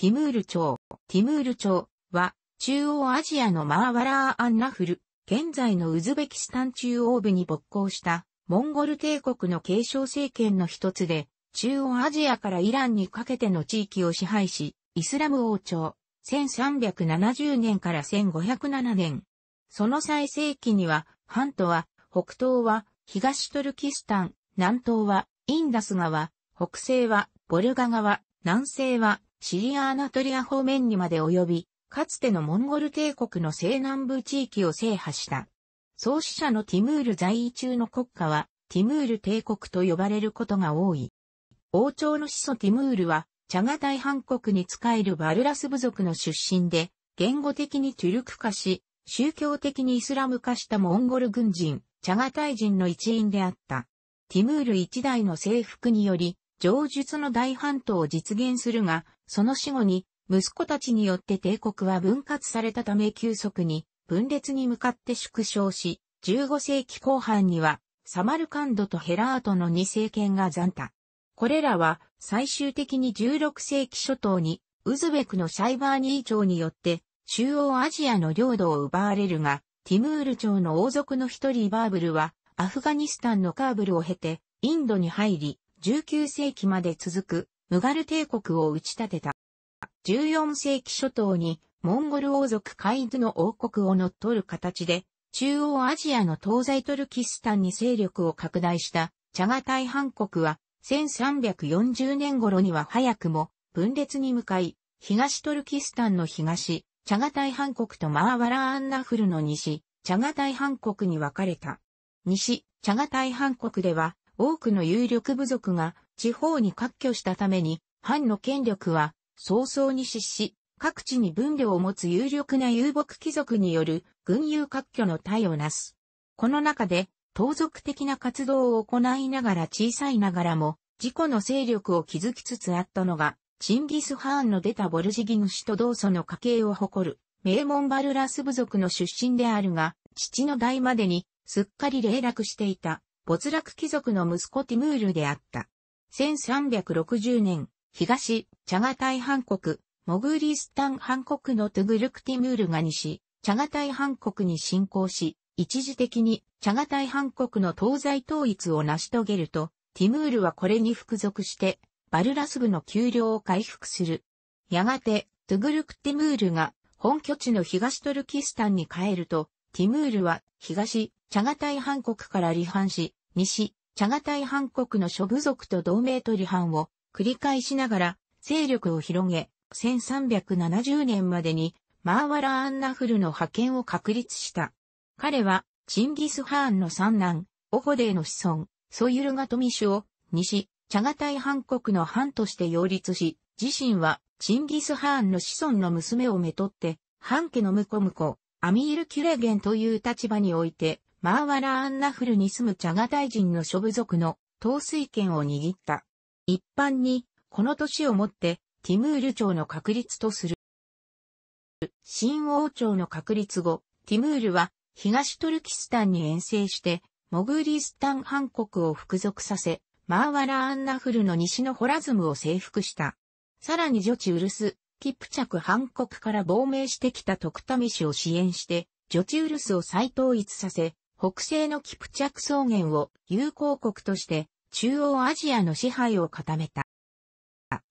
ティムール朝。ティムール朝は、中央アジアのマーワラー・アンナフル、現在のウズベキスタン中央部に勃興した、モンゴル帝国の継承政権の一つで、中央アジアからイランにかけての地域を支配し、イスラム王朝、1370年から1507年。その最盛期には、半島は、北東は、東トルキスタン、南東は、インダス川、北西は、ボルガ川、南西は、シリア・アナトリア方面にまで及び、かつてのモンゴル帝国の西南部地域を制覇した。創始者のティムール在位中の国家は、ティムール帝国と呼ばれることが多い。王朝の始祖ティムールは、チャガ大半国に仕えるバルラス部族の出身で、言語的にトゥルク化し、宗教的にイスラム化したモンゴル軍人、チャガタイ人の一員であった。ティムール一代の征服により、上述の大半島を実現するが、その死後に、息子たちによって帝国は分割されたため急速に分裂に向かって縮小し、15世紀後半にはサマルカンドとヘラートの2政権が残多。これらは最終的に16世紀初頭にウズベクのシャイバーニー朝によって中央アジアの領土を奪われるが、ティムール朝の王族の一人バーブルはアフガニスタンのカーブルを経てインドに入り、19世紀まで続くムガル帝国を打ち立てた。14世紀初頭にモンゴル王族カイドの王国を乗っ取る形で中央アジアの東西トルキスタンに勢力を拡大したチャガタイハ国は1340年頃には早くも分裂に向かい東トルキスタンの東チャガタイハ国とマーワラーンナフルの西チャガタイハ国に分かれた。西チャガタイハ国では多くの有力部族が地方に割拠したために、藩の権力は早々に失し、各地に分領を持つ有力な遊牧貴族による軍友割拠の体をなす。この中で、盗賊的な活動を行いながら小さいながらも、自己の勢力を築きつつあったのが、チンギス・ハーンの出たボルジギヌ氏と同祖の家系を誇る、名門バルラス部族の出身であるが、父の代までに、すっかり霊落していた。没落貴族の息子ティムールであった。1360年、東、チャガタイ半国、モグーリスタン半国のトゥグルクティムールが西、チャガタイ半国に侵攻し、一時的にチャガタイ半国の東西統一を成し遂げると、ティムールはこれに服属して、バルラス部の丘陵を回復する。やがて、トゥグルクティムールが本拠地の東トルキスタンに帰ると、ティムールは東、チャガタイ半国から離反し、西、チャガタイ半国の諸部族と同盟取り藩を繰り返しながら勢力を広げ、1370年までにマーワラアンナフルの派遣を確立した。彼は、チンギス・ハーンの三男、オホデーの子孫、ソユルガトミシュを、西、チャガタイ藩国の藩として擁立し、自身は、チンギス・ハーンの子孫の娘をめとって、藩家のムコムコ、アミール・キュレゲンという立場において、マーワラ・アンナフルに住むチャガタイ人の諸部族の統帥権を握った。一般に、この年をもって、ティムール朝の確立とする。新王朝の確立後、ティムールは東トルキスタンに遠征して、モグーリスタン半国を服属させ、マーワラ・アンナフルの西のホラズムを征服した。さらに女チウルス、キプチャク半国から亡命してきた徳民氏を支援して、女チウルスを再統一させ、北西のキプチャク草原を友好国として中央アジアの支配を固めた。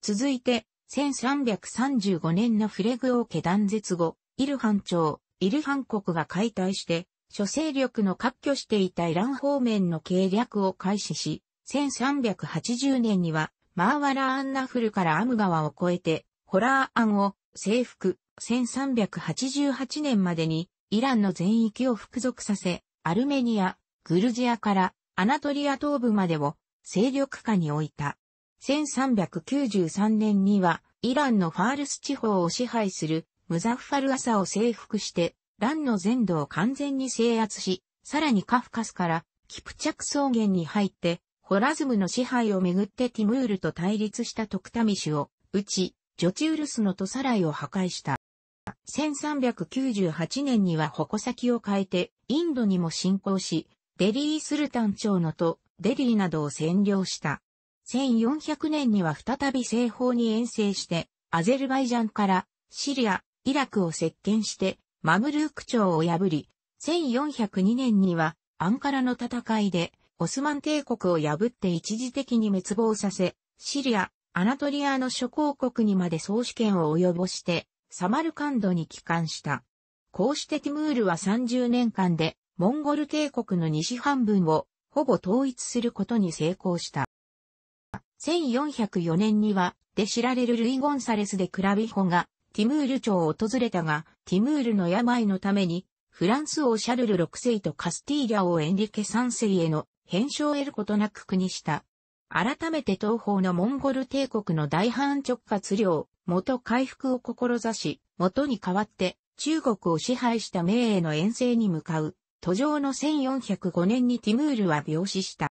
続いて、1335年のフレグ王家断絶後、イルハン朝、イルハン国が解体して、諸勢力の割拠していたイラン方面の計略を開始し、1380年には、マーワラアンナフルからアム川を越えて、ホラーアンを征服、1388年までにイランの全域を服属させ、アルメニア、グルジアからアナトリア東部までを勢力下に置いた。1393年にはイランのファールス地方を支配するムザッファル朝を征服してランの全土を完全に制圧し、さらにカフカスからキプチャク草原に入ってホラズムの支配をめぐってティムールと対立したトクタミシュを撃ち、ジョチウルスのトサライを破壊した。1398年には矛先を変えて、インドにも侵攻し、デリー・スルタン朝のと、デリーなどを占領した。1400年には再び西方に遠征して、アゼルバイジャンからシリア、イラクを席巻して、マムルーク朝を破り、1402年にはアンカラの戦いで、オスマン帝国を破って一時的に滅亡させ、シリア、アナトリアの諸公国にまで総主権を及ぼして、サマルカンドに帰還した。こうしてティムールは30年間でモンゴル帝国の西半分をほぼ統一することに成功した。1404年には、で知られるルイ・ゴンサレスでクラビホが、ティムール町を訪れたが、ティムールの病のために、フランス王シャルル6世とカスティーリャ王エンリケ3世への返償を得ることなく国した。改めて東方のモンゴル帝国の大半直轄領、元回復を志し、元に代わって中国を支配した明への遠征に向かう、途上の1405年にティムールは病死した。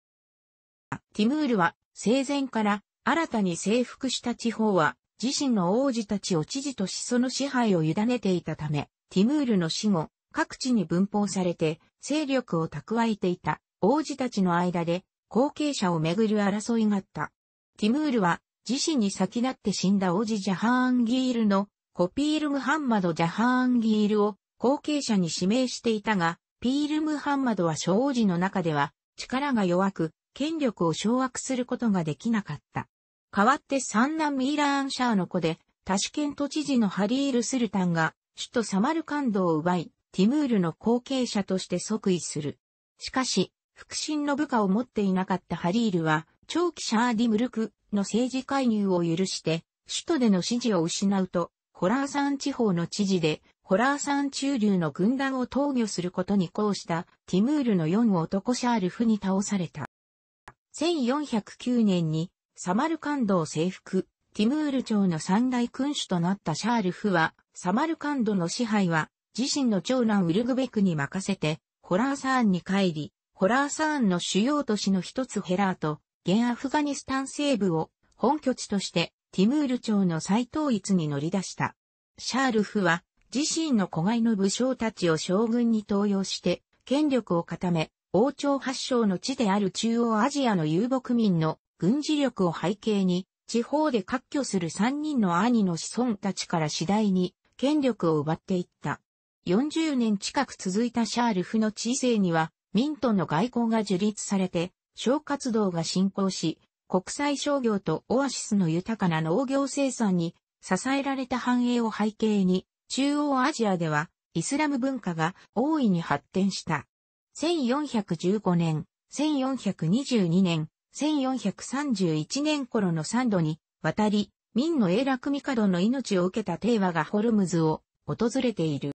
ティムールは生前から新たに征服した地方は自身の王子たちを知事としその支配を委ねていたため、ティムールの死後、各地に分包されて勢力を蓄えていた王子たちの間で後継者をめぐる争いがあった。ティムールは自身に先立って死んだ王子ジャハーンギールのコピールムハンマド・ジャハーンギールを後継者に指名していたが、ピールムハンマドは小王子の中では力が弱く、権力を掌握することができなかった。代わって三男ミーラーンシャーの子で、タシケント知事のハリール・スルタンが首都サマルカンドを奪い、ティムールの後継者として即位する。しかし、腹心の部下を持っていなかったハリールは、長期シャーディムルクの政治介入を許して、首都での支持を失うと、ホラーサン地方の知事で、ホラーサン中流の軍団を投与することに抗したティムールの4男シャールフに倒された。1409年にサマルカンドを征服、ティムール朝の三大君主となったシャールフは、サマルカンドの支配は自身の長男ウルグベクに任せて、ホラーサーンに帰り、ホラーサーンの主要都市の一つヘラーと、現アフガニスタン西部を本拠地としてティムール朝の再統一に乗り出した。シャールフは自身の子飼いの武将たちを将軍に登用して権力を固め、王朝発祥の地である中央アジアの遊牧民の軍事力を背景に、地方で割拠する三人の兄の子孫たちから次第に権力を奪っていった。40年近く続いたシャールフの位性には、ミントンの外交が樹立されて、小活動が進行し、国際商業とオアシスの豊かな農業生産に支えられた繁栄を背景に、中央アジアではイスラム文化が大いに発展した。1415年、1422年、1431年頃の3度に渡り、明の永楽帝の命を受けた帝和がホルムズを訪れている。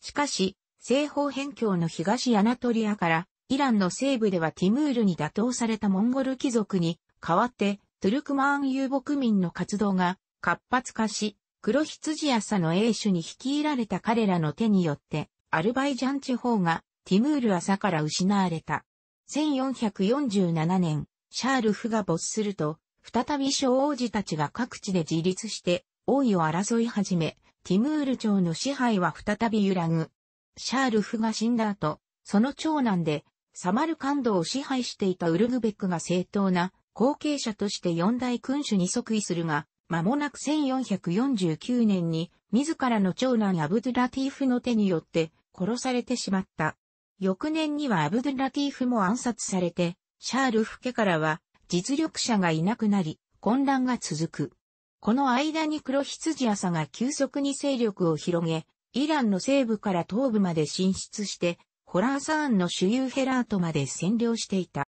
しかし、西方辺境の東アナトリアからイランの西部ではティムールに打倒されたモンゴル貴族に代わってトゥルクマーン遊牧民の活動が活発化し、黒羊朝の英種に率いられた彼らの手によってアルバイジャン地方がティムール朝から失われた。1447年、シャールフが没すると、再び小王子たちが各地で自立して王位を争い始め、ティムール朝の支配は再び揺らぐ。シャールフが死んだ後、その長男でサマルカンドを支配していたウルグベックが正当な後継者として四大君主に即位するが、間もなく1449年に自らの長男アブドゥラティーフの手によって殺されてしまった。翌年にはアブドゥラティーフも暗殺されて、シャールフ家からは実力者がいなくなり、混乱が続く。この間に黒羊朝が急速に勢力を広げ、イランの西部から東部まで進出して、ホラーサーンの主流ヘラートまで占領していた。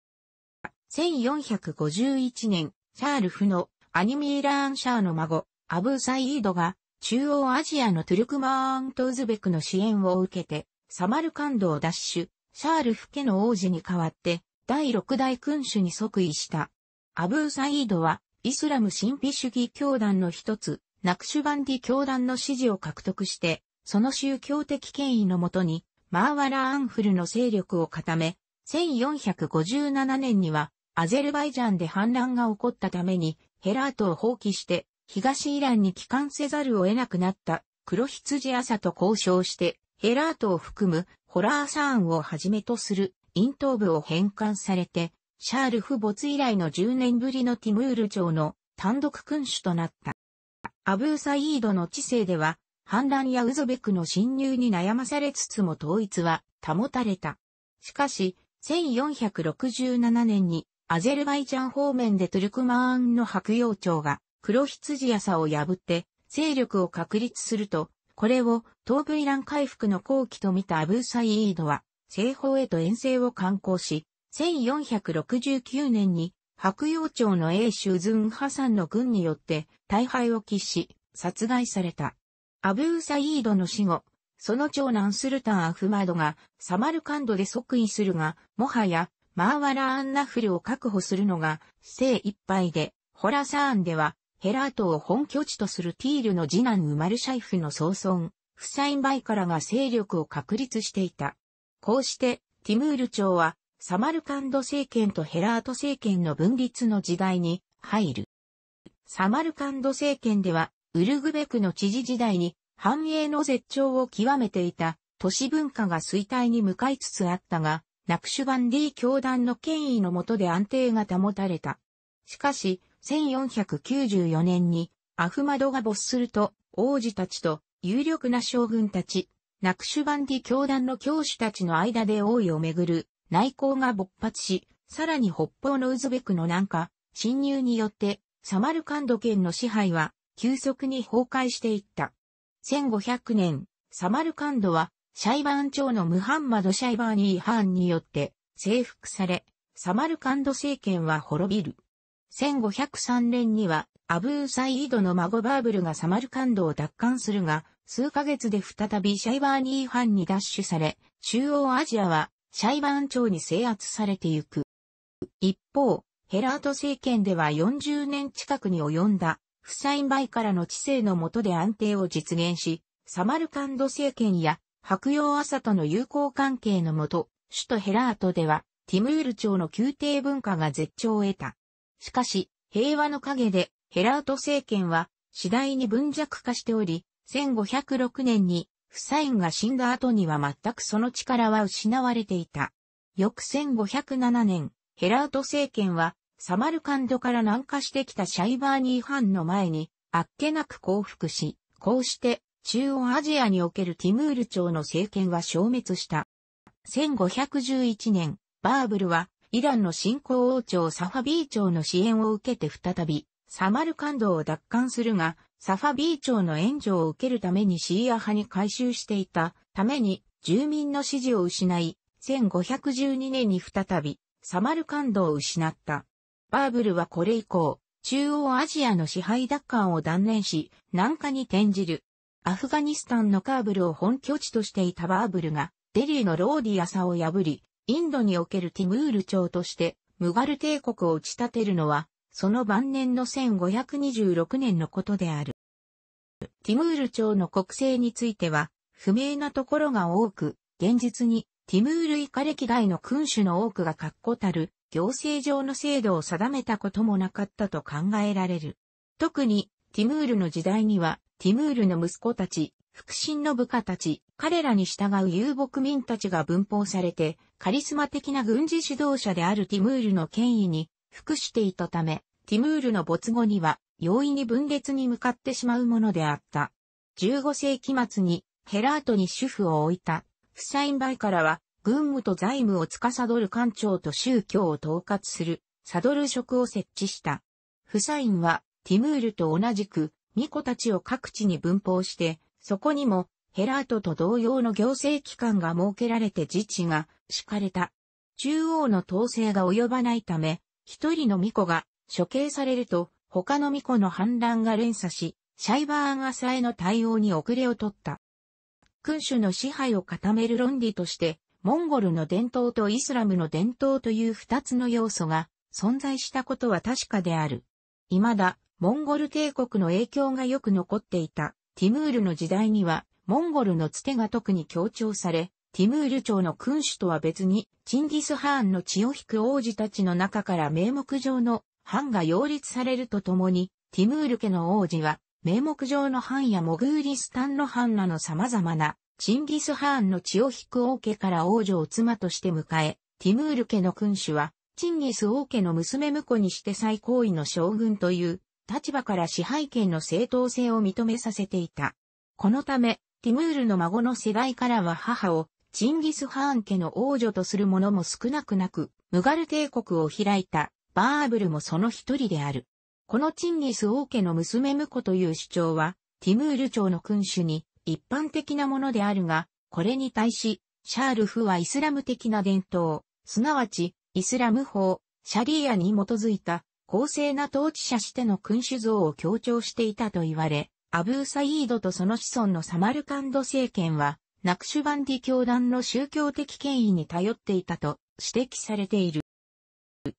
1451年、シャールフのアニミーラーンシャーの孫、アブーサイードが中央アジアのトゥルクマーントーズベクの支援を受けて、サマルカンドを奪取、シャールフ家の王子に代わって、第六代君主に即位した。アブーサイードは、イスラム神秘主義教団の一つ、ナクシュバンディ教団の支持を獲得して、その宗教的権威のもとに、マーワラ・アンフルの勢力を固め、1457年にはアゼルバイジャンで反乱が起こったためにヘラートを放棄して東イランに帰還せざるを得なくなった黒羊朝と交渉してヘラートを含むホラーサーンをはじめとする陰頭部を返還されてシャールフ没以来の10年ぶりのティムール朝の単独君主となった。アブーサイードの知性では反乱やウズベクの侵入に悩まされつつも統一は保たれた。しかし、1467年にアゼルバイジャン方面でトルクマーンの白洋町が黒羊朝を破って勢力を確立すると、これを東部イラン回復の後期と見たアブーサイードは西方へと遠征を観光し、1469年に白洋町の英州ズンハサンの軍によって大敗を喫し、殺害された。アブーサイードの死後、その長男スルタン・アフマードがサマルカンドで即位するが、もはやマーワラアンナフルを確保するのが精一杯で、ホラサーンではヘラートを本拠地とするティールの次男ウマルシャイフの総孫、フサインバイカラが勢力を確立していた。こうして、ティムール朝は、サマルカンド政権とヘラート政権の分立の時代に入る。サマルカンド政権では、ウルグベクの知事時代に繁栄の絶頂を極めていた都市文化が衰退に向かいつつあったが、ナクシュバンディ教団の権威の下で安定が保たれた。しかし、1494年にアフマドが没すると、王子たちと有力な将軍たち、ナクシュバンディ教団の教師たちの間で王位をめぐる内向が勃発し、さらに北方のウズベクの南下、侵入によって、サマルカンド県の支配は急速に崩壊していった。1500年、サマルカンドは、シャイバーン朝のムハンマド・シャイバーニー・ハーンによって征服され、サマルカンド政権は滅びる。1503年には、アブー・サイードの孫バーブルがサマルカンドを奪還するが、数ヶ月で再びシャイバーニー・ハンに奪取され、中央アジアはシャイバーン朝に制圧されてゆく。一方、ヘラート政権では40年近くに及んだフサインバイからの知性の下で安定を実現し、サマルカンド政権や白洋朝との友好関係のもと、首都ヘラートでは、ティムール朝の宮廷文化が絶頂を得た。しかし、平和の陰で、ヘラート政権は、次第に分弱化しており、1506年に、フサインが死んだ後には全くその力は失われていた。翌1507年、ヘラート政権は、サマルカンドから南下してきたシャイバーニーハンの前に、あっけなく降伏し、こうして、中央アジアにおけるティムール朝の政権は消滅した。1511年、バーブルは、イランの新興王朝サファビー朝の支援を受けて再び、サマルカンドを奪還するが、サファビー朝の援助を受けるためにシーア派に改修していたために、住民の支持を失い、1512年に再び、サマルカンドを失った。バーブルはこれ以降、中央アジアの支配奪還を断念し、南下に転じる。アフガニスタンのカーブルを本拠地としていたバーブルが、デリーのローディアサを破り、インドにおけるティムール朝として、ムガル帝国を打ち立てるのは、その晩年の1526年のことである。ティムール朝の国政については、不明なところが多く、現実に、ティムールイカ歴代の君主の多くが確固たる行政上の制度を定めたこともなかったと考えられる。特に、ティムールの時代には、ティムールの息子たち、腹心の部下たち、彼らに従う遊牧民たちが分法されて、カリスマ的な軍事指導者であるティムールの権威に服していたため、ティムールの没後には容易に分裂に向かってしまうものであった。15世紀末にヘラートに主婦を置いたフサインバイからは軍務と財務を司る官庁と宗教を統括するサドル職を設置した。フサインはティムールと同じく巫女たちを各地に分封して、そこにもヘラートと同様の行政機関が設けられて自治が敷かれた。中央の統制が及ばないため、一人の巫女が処刑されると他の巫女の反乱が連鎖し、シャイバーン朝への対応に遅れを取った。君主の支配を固める論理として、モンゴルの伝統とイスラムの伝統という二つの要素が存在したことは確かである。未だ、モンゴル帝国の影響がよく残っていた、ティムールの時代には、モンゴルのつてが特に強調され、ティムール朝の君主とは別に、チンギス・ハーンの血を引く王子たちの中から名目上の藩が擁立されるとともに、ティムール家の王子は、名目上の藩やモグーリスタンの藩なの様々なチンギス・ハーンの血を引く王家から王女を妻として迎え、ティムール家の君主は、チンギス王家の娘婿にして最高位の将軍という立場から支配権の正当性を認めさせていた。このため、ティムールの孫の世代からは母をチンギス・ハーン家の王女とする者も少なくなく、ムガル帝国を開いたバーブルもその一人である。このチンギス王家の娘婿という主張は、ティムール朝の君主に一般的なものであるが、これに対し、シャールフはイスラム的な伝統、すなわち、イスラム法、シャリーアに基づいた、公正な統治者しての君主像を強調していたと言われ、アブーサイードとその子孫のサマルカンド政権は、ナクシュバンディ教団の宗教的権威に頼っていたと指摘されている。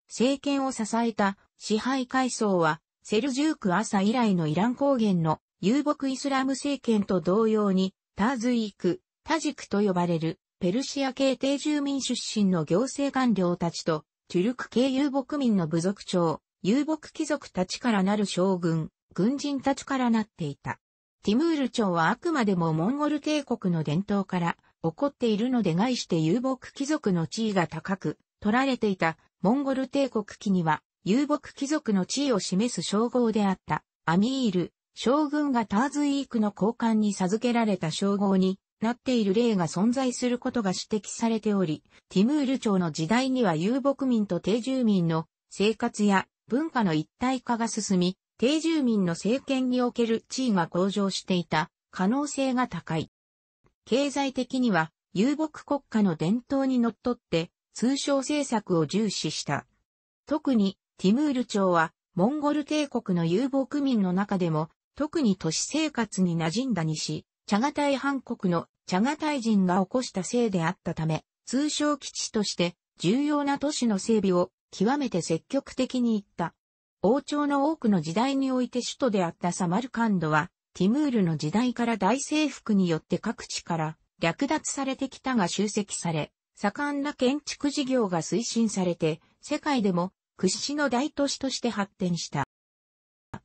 政権を支えた支配階層は、セルジューク朝以来のイラン高原の遊牧イスラム政権と同様に、ターズイーク、タジクと呼ばれる、ペルシア系定住民出身の行政官僚たちと、トゥルク系遊牧民の部族長、遊牧貴族たちからなる将軍、軍人たちからなっていた。ティムール朝はあくまでもモンゴル帝国の伝統から起こっているので概して遊牧貴族の地位が高く取られていたモンゴル帝国期には遊牧貴族の地位を示す称号であったアミール、将軍がターズイークの交換に授けられた称号になっている例が存在することが指摘されており、ティムール朝の時代には遊牧民と定住民の生活や文化の一体化が進み、定住民の政権における地位が向上していた可能性が高い。経済的には遊牧国家の伝統にのっとって通商政策を重視した。特にティムール朝はモンゴル帝国の遊牧民の中でも特に都市生活に馴染んだ西、チャガタイ韓国のチャガタイ人が起こしたせいであったため、通称基地として重要な都市の整備を極めて積極的に行った。王朝の多くの時代において首都であったサマルカンドは、ティムールの時代から大征服によって各地から略奪されてきたが集積され、盛んな建築事業が推進されて、世界でも屈指の大都市として発展した。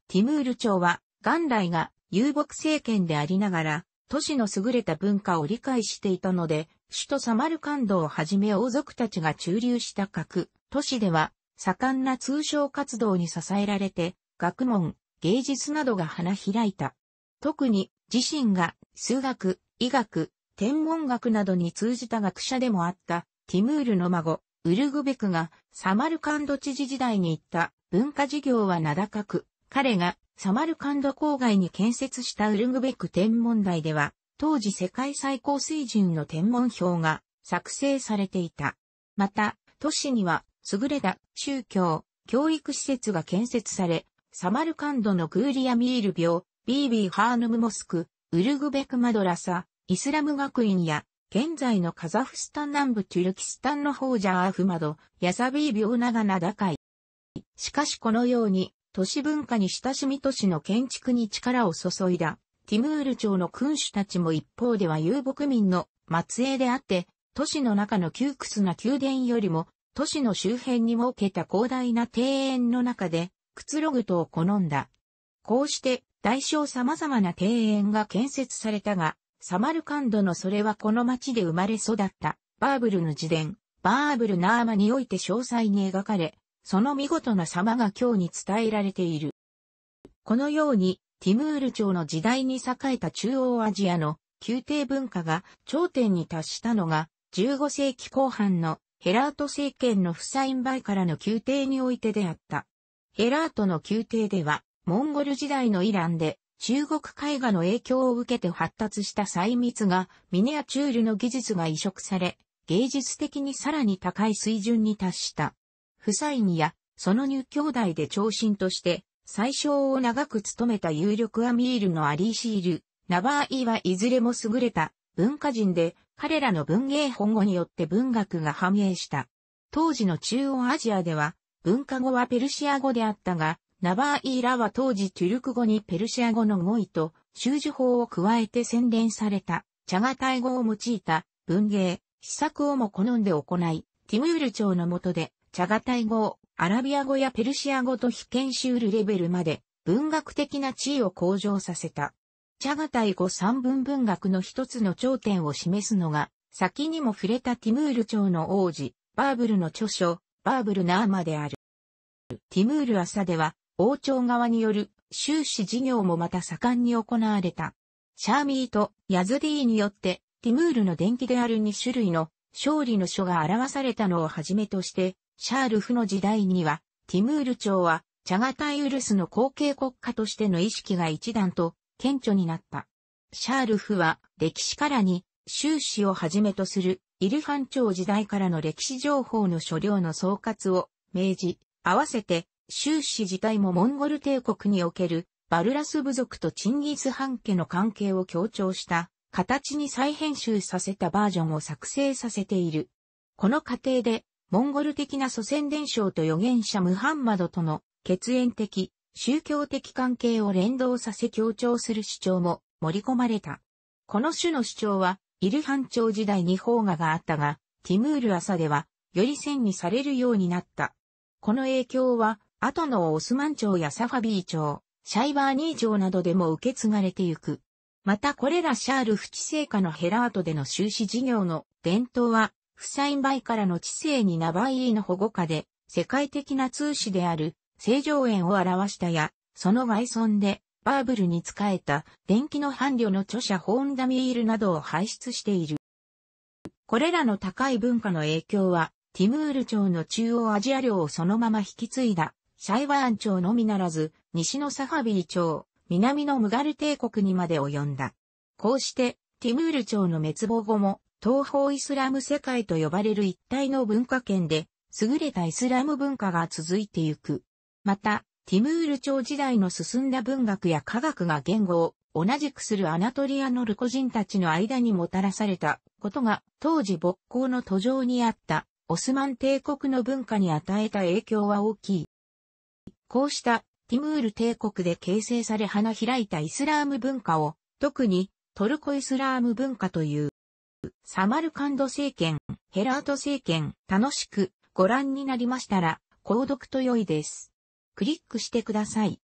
ティムール朝は元来が遊牧政権でありながら、都市の優れた文化を理解していたので、首都サマルカンドをはじめ王族たちが駐留した各都市では、盛んな通商活動に支えられて、学問、芸術などが花開いた。特に自身が数学、医学、天文学などに通じた学者でもあったティムールの孫、ウルグベクがサマルカンド知事時代に行った文化事業は名高く、彼がサマルカンド郊外に建設したウルグベク天文台では、当時世界最高水準の天文表が作成されていた。また、都市には優れた宗教、教育施設が建設され、サマルカンドのグーリアミール病、ビービーハーヌムモスク、ウルグベクマドラサ、イスラム学院や、現在のカザフスタン南部トゥルキスタンのホージャーアフマド、ヤザビー病長名な高い。しかしこのように、都市文化に親しみ都市の建築に力を注いだ、ティムール朝の君主たちも一方では遊牧民の末裔であって、都市の中の窮屈な宮殿よりも、都市の周辺に設けた広大な庭園の中で、くつろぐとを好んだ。こうして、大小様々な庭園が建設されたが、サマルカンドのそれはこの町で生まれ育った、バーブルの自伝、バーブルナーマにおいて詳細に描かれ、その見事な様が今日に伝えられている。このように、ティムール朝の時代に栄えた中央アジアの宮廷文化が頂点に達したのが、15世紀後半のヘラート政権のフサインバイからの宮廷においてであった。ヘラートの宮廷では、モンゴル時代のイランで中国絵画の影響を受けて発達した細密がミネアチュールの技術が移植され、芸術的にさらに高い水準に達した。サイにや、その入兄弟で長身として、最小を長く務めた有力アミールのアリーシール、ナバーイはいずれも優れた文化人で、彼らの文芸本語によって文学が繁栄した。当時の中央アジアでは、文化語はペルシア語であったが、ナバーイーラは当時トゥルク語にペルシア語の語彙と、修辞法を加えて洗練された、チャガタイ語を用いた文芸、施策をも好んで行い、ティムール朝の下でチャガタイ語アラビア語やペルシア語と被験しうるレベルまで文学的な地位を向上させた。チャガタイ語三文文学の一つの頂点を示すのが、先にも触れたティムール朝の王子、バーブルの著書、バーブルナーマである。ティムール朝では、王朝側による終始事業もまた盛んに行われた。シャーミーとヤズディーによって、ティムールの伝記である2種類の勝利の書が表されたのをはじめとして、シャールフの時代には、ティムール朝は、チャガタイウルスの後継国家としての意識が一段と顕著になった。シャールフは歴史からに、修士をはじめとするイルファン朝時代からの歴史情報の所領の総括を明示、合わせて修士自体もモンゴル帝国におけるバルラス部族とチンギス・ハン家の関係を強調した形に再編集させたバージョンを作成させている。この過程でモンゴル的な祖先伝承と預言者ムハンマドとの血縁的、宗教的関係を連動させ強調する主張も盛り込まれた。この種の主張は、イルハン朝時代に法画があったが、ティムール朝では、より線にされるようになった。この影響は、後のオスマン朝やサファビー朝、シャイバーニー朝などでも受け継がれてゆく。またこれらシャール不治聖化のヘラートでの修士事業の伝統はフサインバイからの知性にナバイイの保護下で、世界的な通史である、正常円を表したや、その外村で、バーブルに仕えた、電気の伴侶の著者ホーンダミールなどを輩出している。これらの高い文化の影響は、ティムール朝の中央アジア領をそのまま引き継いだ、シャイワーン朝のみならず、西のサハビー朝、南のムガル帝国にまで及んだ。こうして、ティムール朝の滅亡後も、東方イスラム世界と呼ばれる一帯の文化圏で、優れたイスラム文化が続いてゆく。また、ティムール朝時代の進んだ文学や科学が言語を同じくするアナトリアのルコ人たちの間にもたらされたことが当時勃興の途上にあったオスマン帝国の文化に与えた影響は大きい。こうしたティムール帝国で形成され花開いたイスラム文化を特にトルコイスラーム文化という。サマルカンド政権、ヘラート政権、楽しくご覧になりましたら、購読と良いです。クリックしてください。